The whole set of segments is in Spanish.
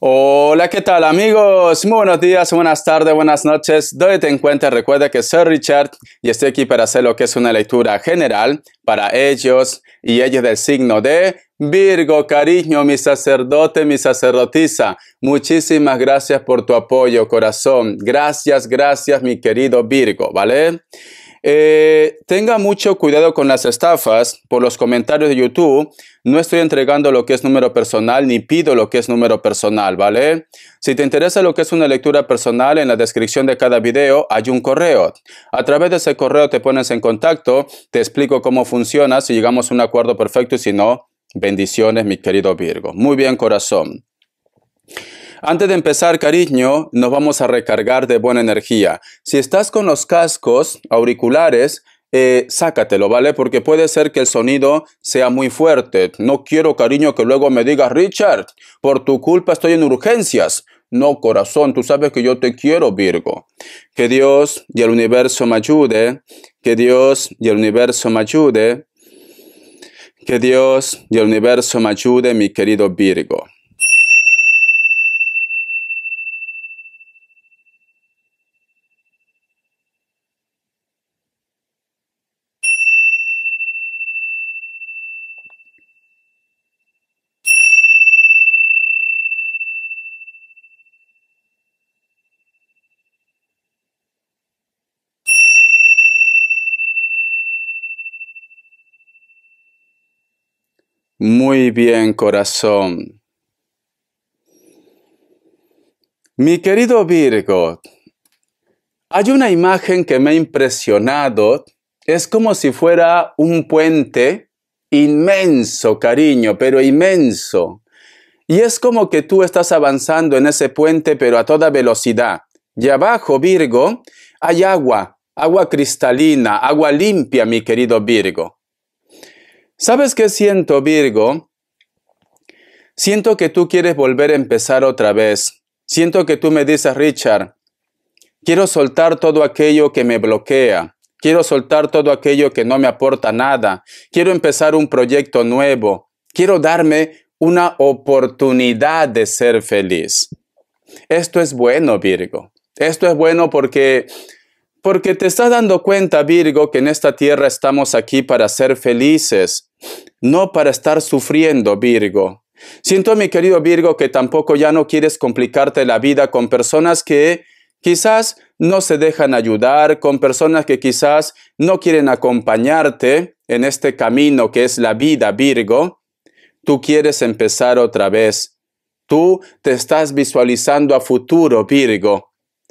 Hola, ¿qué tal amigos? buenos días, buenas tardes, buenas noches. Donde te encuentres, recuerda que soy Richard y estoy aquí para hacer lo que es una lectura general para ellos y ellos del signo de Virgo, cariño, mi sacerdote, mi sacerdotisa, muchísimas gracias por tu apoyo, corazón. Gracias, gracias, mi querido Virgo, ¿vale? Eh, tenga mucho cuidado con las estafas por los comentarios de YouTube. No estoy entregando lo que es número personal ni pido lo que es número personal, ¿vale? Si te interesa lo que es una lectura personal, en la descripción de cada video hay un correo. A través de ese correo te pones en contacto, te explico cómo funciona, si llegamos a un acuerdo perfecto y si no, bendiciones, mi querido Virgo. Muy bien, corazón. Antes de empezar, cariño, nos vamos a recargar de buena energía. Si estás con los cascos auriculares, eh, sácatelo, ¿vale? Porque puede ser que el sonido sea muy fuerte. No quiero, cariño, que luego me digas, Richard, por tu culpa estoy en urgencias. No, corazón, tú sabes que yo te quiero, Virgo. Que Dios y el universo me ayude. Que Dios y el universo me ayude. Que Dios y el universo me ayude, mi querido Virgo. Muy bien, corazón. Mi querido Virgo, hay una imagen que me ha impresionado. Es como si fuera un puente inmenso, cariño, pero inmenso. Y es como que tú estás avanzando en ese puente, pero a toda velocidad. Y abajo, Virgo, hay agua, agua cristalina, agua limpia, mi querido Virgo. ¿Sabes qué siento, Virgo? Siento que tú quieres volver a empezar otra vez. Siento que tú me dices, Richard, quiero soltar todo aquello que me bloquea. Quiero soltar todo aquello que no me aporta nada. Quiero empezar un proyecto nuevo. Quiero darme una oportunidad de ser feliz. Esto es bueno, Virgo. Esto es bueno porque porque te estás dando cuenta, Virgo, que en esta tierra estamos aquí para ser felices, no para estar sufriendo, Virgo. Siento, mi querido Virgo, que tampoco ya no quieres complicarte la vida con personas que quizás no se dejan ayudar, con personas que quizás no quieren acompañarte en este camino que es la vida, Virgo. Tú quieres empezar otra vez. Tú te estás visualizando a futuro, Virgo.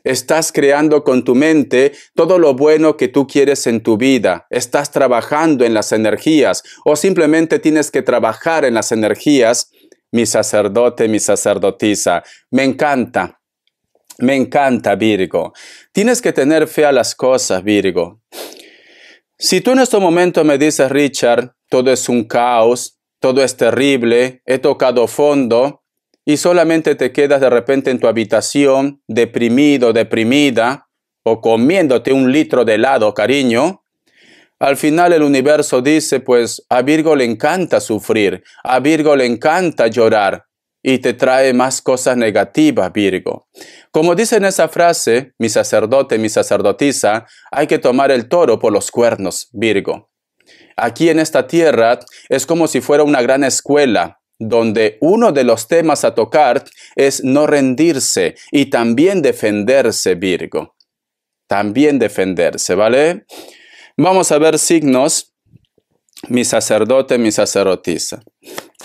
Estás creando con tu mente todo lo bueno que tú quieres en tu vida. Estás trabajando en las energías o simplemente tienes que trabajar en las energías. Mi sacerdote, mi sacerdotisa. Me encanta. Me encanta, Virgo. Tienes que tener fe a las cosas, Virgo. Si tú en este momento me dices, Richard, todo es un caos, todo es terrible, he tocado fondo, y solamente te quedas de repente en tu habitación deprimido, deprimida, o comiéndote un litro de helado, cariño, al final el universo dice, pues a Virgo le encanta sufrir, a Virgo le encanta llorar y te trae más cosas negativas, Virgo. Como dice en esa frase, mi sacerdote, mi sacerdotisa, hay que tomar el toro por los cuernos, Virgo. Aquí en esta tierra es como si fuera una gran escuela donde uno de los temas a tocar es no rendirse y también defenderse, Virgo. También defenderse, ¿vale? Vamos a ver signos, mi sacerdote, mi sacerdotisa.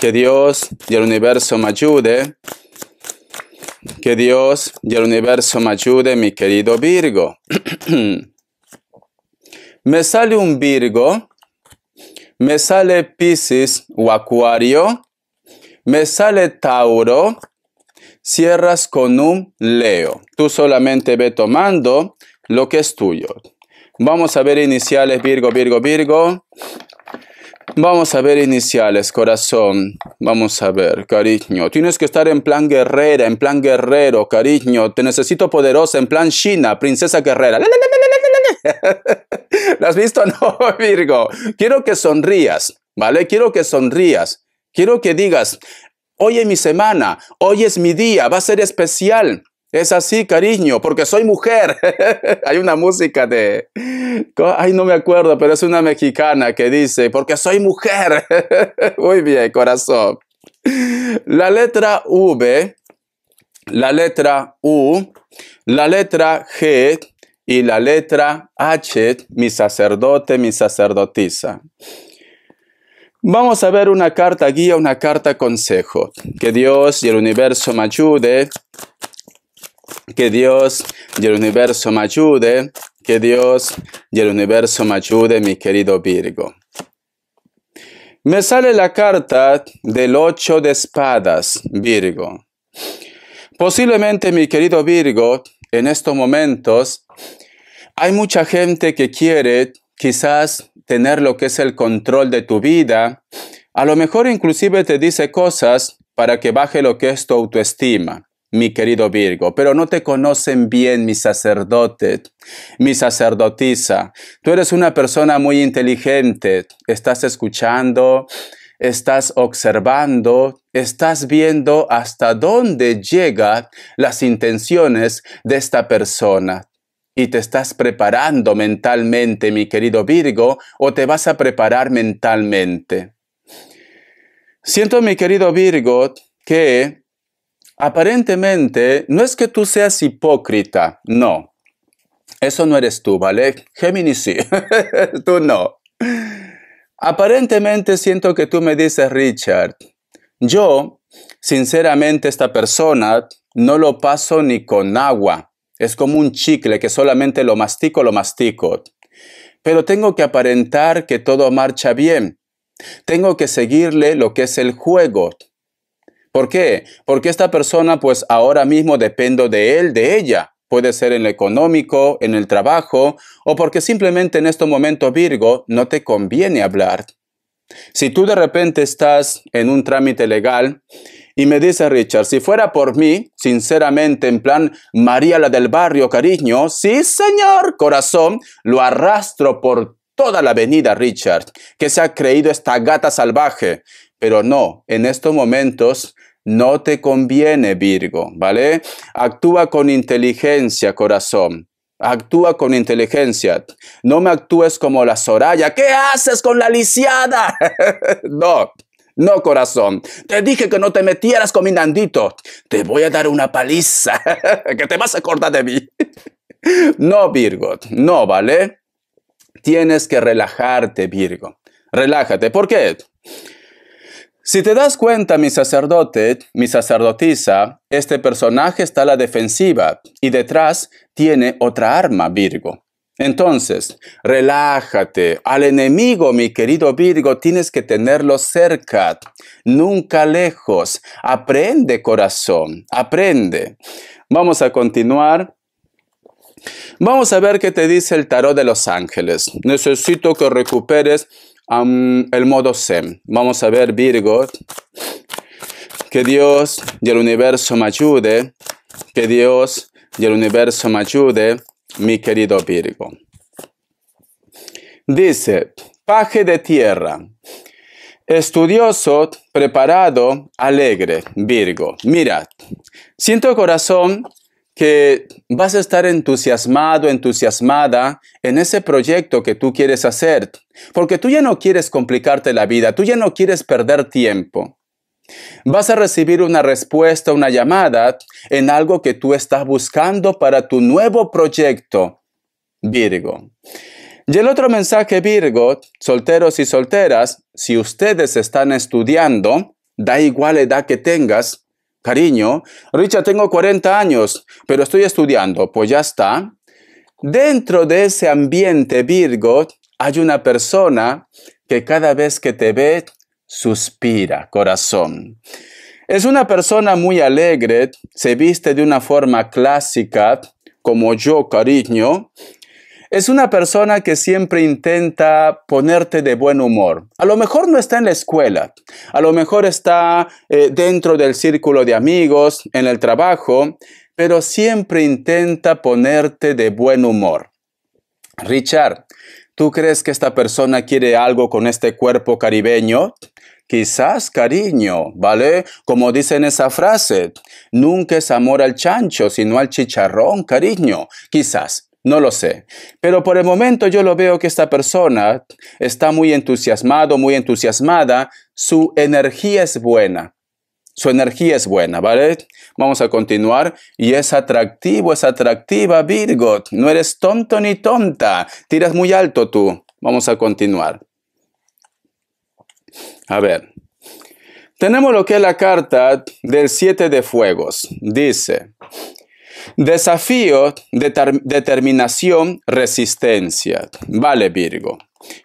Que Dios y el universo me ayude. Que Dios y el universo me ayude, mi querido Virgo. me sale un Virgo, me sale Pisces o Acuario, me sale Tauro, cierras con un Leo. Tú solamente ve tomando lo que es tuyo. Vamos a ver iniciales Virgo, Virgo, Virgo. Vamos a ver iniciales, corazón. Vamos a ver, cariño. Tienes que estar en plan guerrera, en plan guerrero, cariño. Te necesito poderosa, en plan China, princesa guerrera. ¿La has visto? No, Virgo. Quiero que sonrías, ¿vale? Quiero que sonrías. Quiero que digas, hoy es mi semana, hoy es mi día, va a ser especial. Es así, cariño, porque soy mujer. Hay una música de... Ay, no me acuerdo, pero es una mexicana que dice, porque soy mujer. Muy bien, corazón. La letra V, la letra U, la letra G y la letra H, mi sacerdote, mi sacerdotisa. Vamos a ver una carta guía, una carta consejo. Que Dios y el universo me ayude. Que Dios y el universo me ayude. Que Dios y el universo me ayude, mi querido Virgo. Me sale la carta del ocho de espadas, Virgo. Posiblemente, mi querido Virgo, en estos momentos hay mucha gente que quiere quizás tener lo que es el control de tu vida, a lo mejor inclusive te dice cosas para que baje lo que es tu autoestima, mi querido Virgo, pero no te conocen bien mi sacerdote, mi sacerdotisa. Tú eres una persona muy inteligente, estás escuchando, estás observando, estás viendo hasta dónde llegan las intenciones de esta persona y te estás preparando mentalmente, mi querido Virgo, o te vas a preparar mentalmente. Siento, mi querido Virgo, que aparentemente no es que tú seas hipócrita, no. Eso no eres tú, ¿vale? Géminis sí, tú no. Aparentemente siento que tú me dices, Richard, yo, sinceramente, esta persona no lo paso ni con agua. Es como un chicle que solamente lo mastico, lo mastico. Pero tengo que aparentar que todo marcha bien. Tengo que seguirle lo que es el juego. ¿Por qué? Porque esta persona pues ahora mismo dependo de él, de ella. Puede ser en lo económico, en el trabajo, o porque simplemente en este momento, Virgo no te conviene hablar. Si tú de repente estás en un trámite legal y me dice Richard, si fuera por mí, sinceramente, en plan María la del barrio, cariño, sí señor, corazón, lo arrastro por toda la avenida, Richard, que se ha creído esta gata salvaje. Pero no, en estos momentos no te conviene, Virgo, ¿vale? Actúa con inteligencia, corazón. Actúa con inteligencia. No me actúes como la Soraya. ¿Qué haces con la lisiada? no. No, corazón, te dije que no te metieras con mi Nandito. Te voy a dar una paliza, que te vas a acordar de mí. no, Virgo, no, ¿vale? Tienes que relajarte, Virgo. Relájate, ¿por qué? Si te das cuenta, mi sacerdote, mi sacerdotisa, este personaje está a la defensiva y detrás tiene otra arma, Virgo. Entonces, relájate. Al enemigo, mi querido Virgo, tienes que tenerlo cerca, nunca lejos. Aprende, corazón, aprende. Vamos a continuar. Vamos a ver qué te dice el tarot de los ángeles. Necesito que recuperes el modo Zen. Vamos a ver, Virgo. Que Dios y el universo me ayude. Que Dios y el universo me ayude mi querido Virgo. Dice, paje de tierra. Estudioso, preparado, alegre, Virgo. Mira, siento corazón que vas a estar entusiasmado, entusiasmada en ese proyecto que tú quieres hacer, porque tú ya no quieres complicarte la vida, tú ya no quieres perder tiempo. Vas a recibir una respuesta, una llamada en algo que tú estás buscando para tu nuevo proyecto, Virgo. Y el otro mensaje, Virgo, solteros y solteras, si ustedes están estudiando, da igual edad que tengas, cariño, Richard, tengo 40 años, pero estoy estudiando, pues ya está. Dentro de ese ambiente, Virgo, hay una persona que cada vez que te ve suspira, corazón. Es una persona muy alegre, se viste de una forma clásica, como yo, cariño. Es una persona que siempre intenta ponerte de buen humor. A lo mejor no está en la escuela, a lo mejor está eh, dentro del círculo de amigos, en el trabajo, pero siempre intenta ponerte de buen humor. Richard, ¿Tú crees que esta persona quiere algo con este cuerpo caribeño? Quizás cariño, ¿vale? Como dicen esa frase, nunca es amor al chancho, sino al chicharrón, cariño. Quizás, no lo sé. Pero por el momento yo lo veo que esta persona está muy entusiasmado, muy entusiasmada, su energía es buena. Su energía es buena, ¿vale? Vamos a continuar. Y es atractivo, es atractiva, Virgo. No eres tonto ni tonta. Tiras muy alto tú. Vamos a continuar. A ver. Tenemos lo que es la carta del siete de fuegos. Dice, desafío, determinación, resistencia. Vale, Virgo.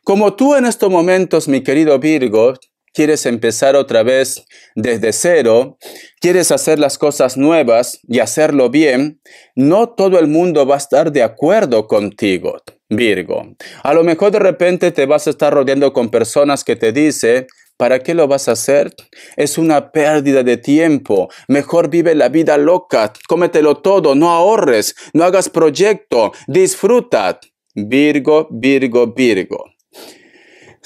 Como tú en estos momentos, mi querido Virgo, quieres empezar otra vez desde cero, quieres hacer las cosas nuevas y hacerlo bien, no todo el mundo va a estar de acuerdo contigo, Virgo. A lo mejor de repente te vas a estar rodeando con personas que te dicen, ¿Para qué lo vas a hacer? Es una pérdida de tiempo. Mejor vive la vida loca. Cómetelo todo. No ahorres. No hagas proyecto. Disfruta. Virgo, Virgo, Virgo.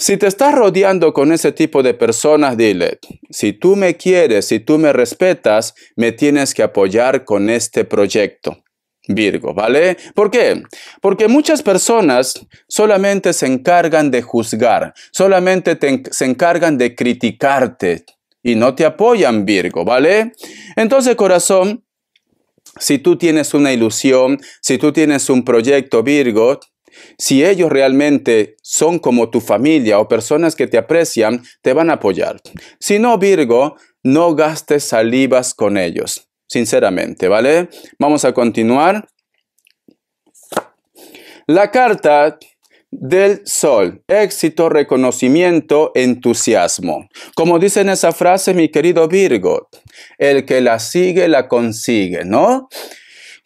Si te estás rodeando con ese tipo de personas, dile, si tú me quieres, si tú me respetas, me tienes que apoyar con este proyecto. Virgo, ¿vale? ¿Por qué? Porque muchas personas solamente se encargan de juzgar, solamente se encargan de criticarte y no te apoyan, Virgo, ¿vale? Entonces, corazón, si tú tienes una ilusión, si tú tienes un proyecto, Virgo, si ellos realmente son como tu familia o personas que te aprecian, te van a apoyar. Si no, Virgo, no gastes salivas con ellos, sinceramente, ¿vale? Vamos a continuar. La carta del sol, éxito, reconocimiento, entusiasmo. Como dice en esa frase mi querido Virgo, el que la sigue, la consigue, ¿no?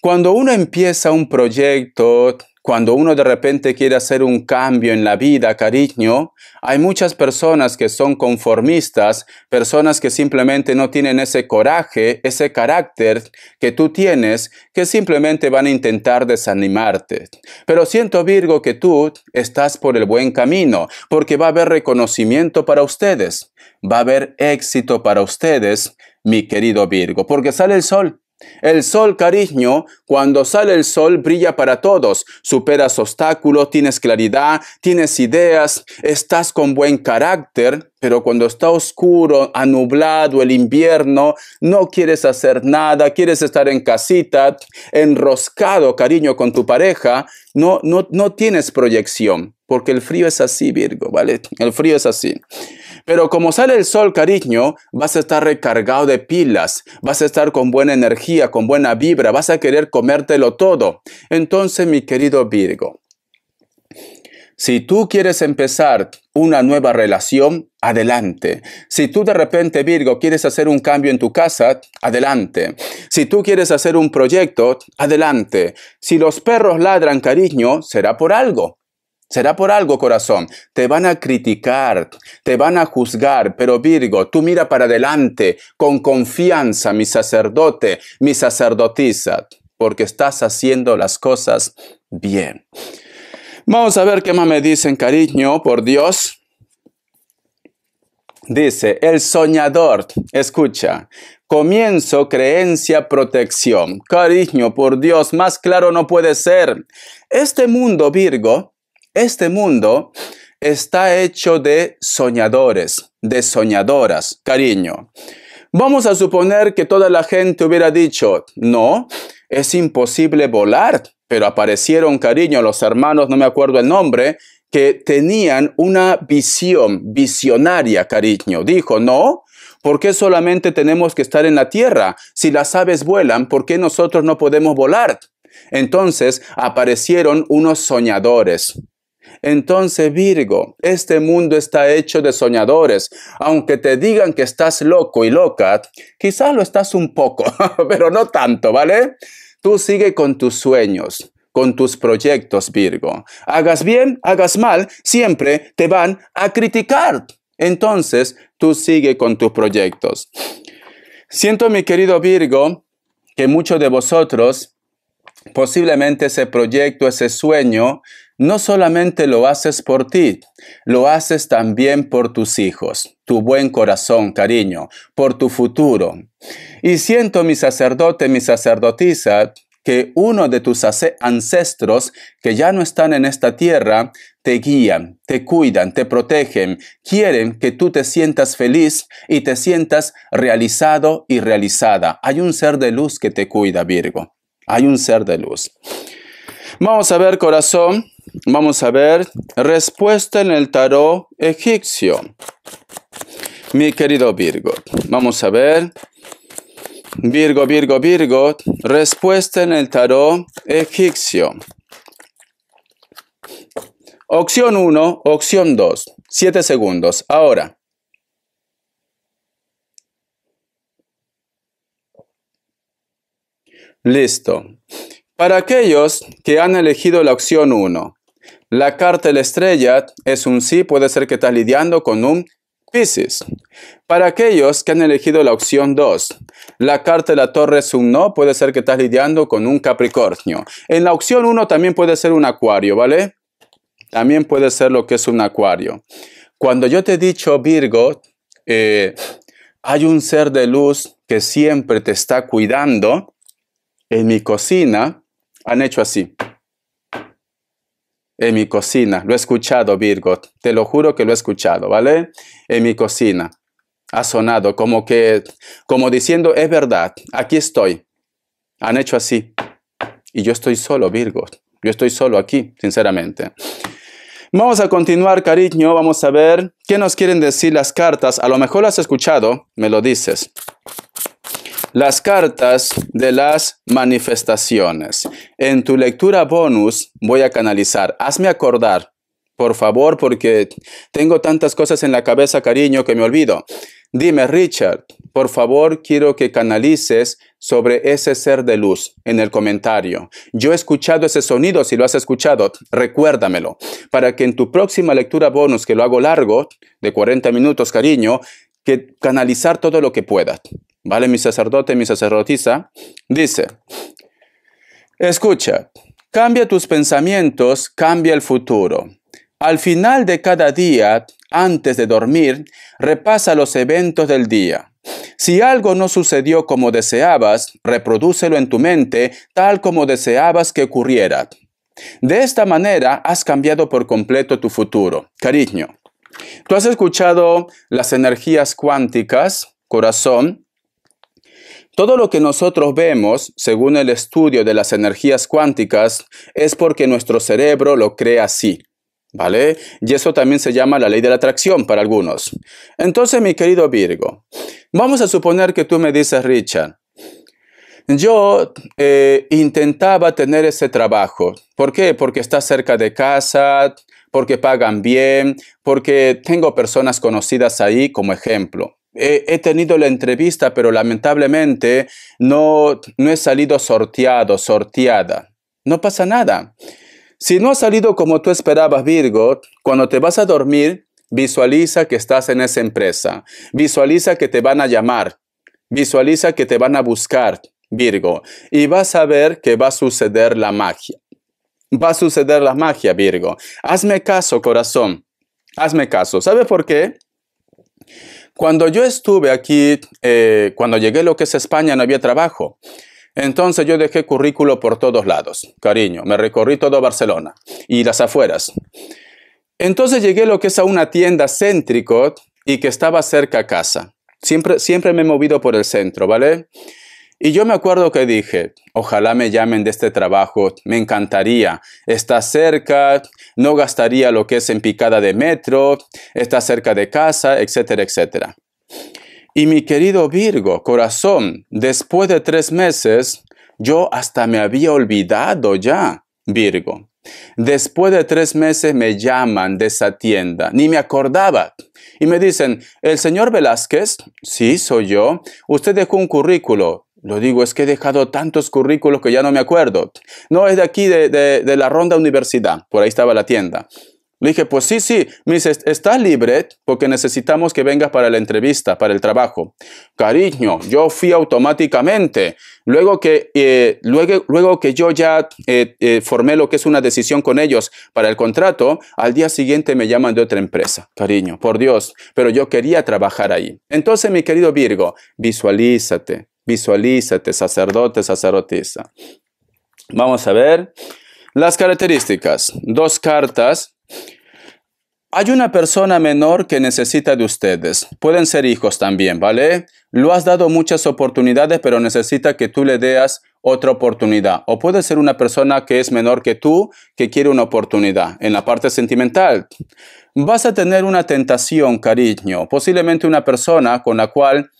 Cuando uno empieza un proyecto, cuando uno de repente quiere hacer un cambio en la vida, cariño, hay muchas personas que son conformistas, personas que simplemente no tienen ese coraje, ese carácter que tú tienes, que simplemente van a intentar desanimarte. Pero siento, Virgo, que tú estás por el buen camino, porque va a haber reconocimiento para ustedes, va a haber éxito para ustedes, mi querido Virgo, porque sale el sol. El sol, cariño, cuando sale el sol brilla para todos, superas obstáculos, tienes claridad, tienes ideas, estás con buen carácter, pero cuando está oscuro, anublado el invierno, no quieres hacer nada, quieres estar en casita, enroscado, cariño, con tu pareja, no, no, tienes proyección, porque el frío es así, Virgo, ¿vale? El frío es así. Pero como sale el sol, cariño, vas a estar recargado de pilas, vas a estar con buena energía, con buena vibra, vas a querer comértelo todo. Entonces, mi querido Virgo, si tú quieres empezar una nueva relación, adelante. Si tú de repente, Virgo, quieres hacer un cambio en tu casa, adelante. Si tú quieres hacer un proyecto, adelante. Si los perros ladran, cariño, será por algo. Será por algo, corazón. Te van a criticar, te van a juzgar, pero Virgo, tú mira para adelante con confianza, mi sacerdote, mi sacerdotisa, porque estás haciendo las cosas bien. Vamos a ver qué más me dicen, cariño, por Dios. Dice, el soñador, escucha, comienzo, creencia, protección. Cariño, por Dios, más claro no puede ser. Este mundo, Virgo, este mundo está hecho de soñadores, de soñadoras, cariño. Vamos a suponer que toda la gente hubiera dicho, no, es imposible volar, pero aparecieron, cariño, los hermanos, no me acuerdo el nombre, que tenían una visión visionaria, cariño. Dijo, no, ¿por qué solamente tenemos que estar en la tierra? Si las aves vuelan, ¿por qué nosotros no podemos volar? Entonces aparecieron unos soñadores, entonces, Virgo, este mundo está hecho de soñadores. Aunque te digan que estás loco y loca, quizás lo estás un poco, pero no tanto, ¿vale? Tú sigue con tus sueños con tus proyectos, Virgo. Hagas bien, hagas mal, siempre te van a criticar. Entonces, tú sigue con tus proyectos. Siento, mi querido Virgo, que muchos de vosotros posiblemente ese proyecto, ese sueño, no solamente lo haces por ti, lo haces también por tus hijos, tu buen corazón, cariño, por tu futuro. Y siento, mi sacerdote, mi sacerdotisa, que uno de tus ancestros que ya no están en esta tierra te guían, te cuidan, te protegen, quieren que tú te sientas feliz y te sientas realizado y realizada. Hay un ser de luz que te cuida, Virgo. Hay un ser de luz. Vamos a ver, corazón, Vamos a ver, respuesta en el tarot egipcio. Mi querido Virgo, vamos a ver. Virgo, Virgo, Virgo, respuesta en el tarot egipcio. Opción 1, opción 2, 7 segundos. Ahora. Listo. Para aquellos que han elegido la opción 1, la carta de la estrella es un sí, puede ser que estás lidiando con un Pisces. Para aquellos que han elegido la opción 2, la carta de la torre es un no, puede ser que estás lidiando con un Capricornio. En la opción 1 también puede ser un acuario, ¿vale? También puede ser lo que es un acuario. Cuando yo te he dicho Virgo, eh, hay un ser de luz que siempre te está cuidando. En mi cocina han hecho así en mi cocina. Lo he escuchado, Virgo. Te lo juro que lo he escuchado, ¿vale? En mi cocina. Ha sonado como que, como diciendo, es verdad, aquí estoy. Han hecho así. Y yo estoy solo, Virgo. Yo estoy solo aquí, sinceramente. Vamos a continuar, cariño. Vamos a ver qué nos quieren decir las cartas. A lo mejor las has escuchado, me lo dices. Las cartas de las manifestaciones. En tu lectura bonus voy a canalizar. Hazme acordar, por favor, porque tengo tantas cosas en la cabeza, cariño, que me olvido. Dime, Richard, por favor, quiero que canalices sobre ese ser de luz en el comentario. Yo he escuchado ese sonido, si lo has escuchado, recuérdamelo, para que en tu próxima lectura bonus, que lo hago largo, de 40 minutos, cariño, que canalizar todo lo que puedas. ¿Vale? Mi sacerdote, mi sacerdotisa, dice, escucha, cambia tus pensamientos, cambia el futuro. Al final de cada día, antes de dormir, repasa los eventos del día. Si algo no sucedió como deseabas, reprodúcelo en tu mente tal como deseabas que ocurriera. De esta manera has cambiado por completo tu futuro. Cariño, tú has escuchado las energías cuánticas, corazón, todo lo que nosotros vemos, según el estudio de las energías cuánticas, es porque nuestro cerebro lo crea así. ¿Vale? Y eso también se llama la ley de la atracción para algunos. Entonces, mi querido Virgo, vamos a suponer que tú me dices, Richard, yo eh, intentaba tener ese trabajo. ¿Por qué? Porque está cerca de casa, porque pagan bien, porque tengo personas conocidas ahí como ejemplo he tenido la entrevista, pero lamentablemente no, no he salido sorteado, sorteada. No pasa nada. Si no ha salido como tú esperabas, Virgo, cuando te vas a dormir, visualiza que estás en esa empresa. Visualiza que te van a llamar. Visualiza que te van a buscar, Virgo. Y vas a ver que va a suceder la magia. Va a suceder la magia, Virgo. Hazme caso, corazón. Hazme caso. ¿Sabes por qué? Cuando yo estuve aquí, eh, cuando llegué lo que es España, no había trabajo. Entonces yo dejé currículo por todos lados, cariño, me recorrí todo Barcelona y las afueras. Entonces llegué lo que es a una tienda céntrico y que estaba cerca a casa. Siempre, siempre me he movido por el centro, ¿vale? Y yo me acuerdo que dije, ojalá me llamen de este trabajo, me encantaría, está cerca, no gastaría lo que es en picada de metro, está cerca de casa, etcétera, etcétera. Y mi querido Virgo, corazón, después de tres meses, yo hasta me había olvidado ya, Virgo. Después de tres meses me llaman de esa tienda, ni me acordaba. Y me dicen, el señor Velázquez, sí, soy yo, usted dejó un currículo, lo digo, es que he dejado tantos currículos que ya no me acuerdo. No, es de aquí, de, la ronda universidad. Por ahí estaba la tienda. Le dije, pues sí, sí, me dice, ¿estás libre? Porque necesitamos que vengas para la entrevista, para el trabajo. Cariño, yo fui automáticamente. Luego que, eh, luego, luego que yo ya eh, eh, formé lo que es una decisión con ellos para el contrato, al día siguiente me llaman de otra empresa. Cariño, por Dios, pero yo quería trabajar ahí. Entonces, mi querido Virgo, visualízate, Visualízate, sacerdote, sacerdotisa. Vamos a ver las características. Dos cartas. Hay una persona menor que necesita de ustedes. Pueden ser hijos también, ¿vale? Lo has dado muchas oportunidades, pero necesita que tú le deas otra oportunidad. O puede ser una persona que es menor que tú, que quiere una oportunidad en la parte sentimental. Vas a tener una tentación, cariño, posiblemente una persona con la cual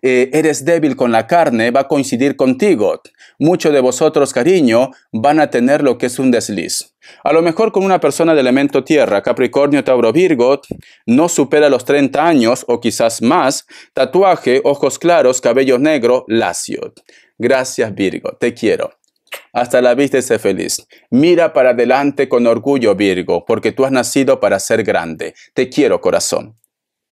eh, eres débil con la carne va a coincidir contigo. Muchos de vosotros, cariño, van a tener lo que es un desliz. A lo mejor con una persona de elemento tierra, Capricornio, Tauro, Virgo, no supera los 30 años o quizás más, tatuaje, ojos claros, cabello negro, lacio. Gracias Virgo, te quiero. Hasta la vista y sé feliz. Mira para adelante con orgullo Virgo, porque tú has nacido para ser grande. Te quiero corazón.